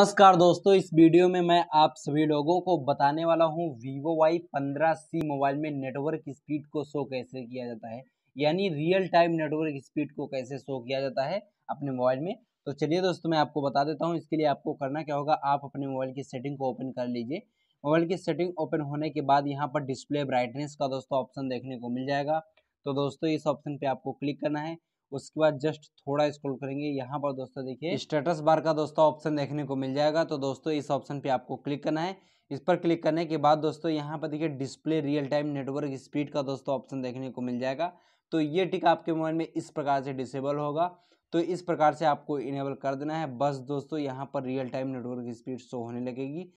नमस्कार दोस्तों इस वीडियो में मैं आप सभी लोगों को बताने वाला हूं वीवो वाई पंद्रह सी मोबाइल में नेटवर्क स्पीड को शो कैसे किया जाता है यानी रियल टाइम नेटवर्क स्पीड को कैसे शो किया जाता है अपने मोबाइल में तो चलिए दोस्तों मैं आपको बता देता हूं इसके लिए आपको करना क्या होगा आप अपने मोबाइल की सेटिंग को ओपन कर लीजिए मोबाइल की सेटिंग ओपन होने के बाद यहाँ पर डिस्प्ले ब्राइटनेस का दोस्तों ऑप्शन देखने को मिल जाएगा तो दोस्तों इस ऑप्शन पर आपको क्लिक करना है उसके बाद जस्ट थोड़ा स्क्रॉल करेंगे यहाँ पर दोस्तों देखिए स्टेटस बार का दोस्तों ऑप्शन देखने को मिल जाएगा तो दोस्तों इस ऑप्शन पे आपको क्लिक करना है इस पर क्लिक करने के बाद दोस्तों यहाँ पर देखिए display real time network speed का दोस्तों ऑप्शन देखने को मिल जाएगा तो ये टिक आपके मोबाइल में इस प्रकार से डिसेबल होगा तो इस प्रकार से आपको इनेबल कर देना है बस दोस्तों यहाँ पर real time network speed show होने लगेगी